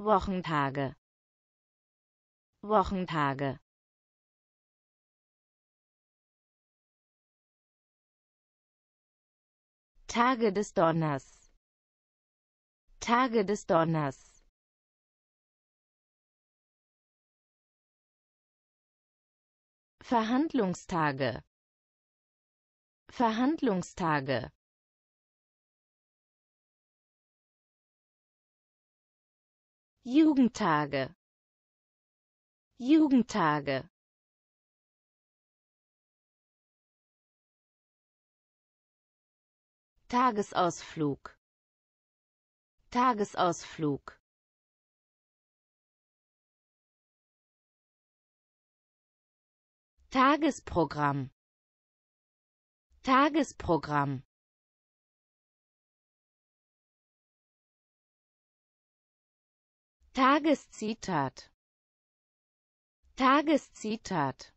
Wochentage Wochentage Tage des Donners Tage des Donners Verhandlungstage Verhandlungstage Jugendtage Jugendtage Tagesausflug Tagesausflug Tagesprogramm Tagesprogramm Tageszitat Tageszitat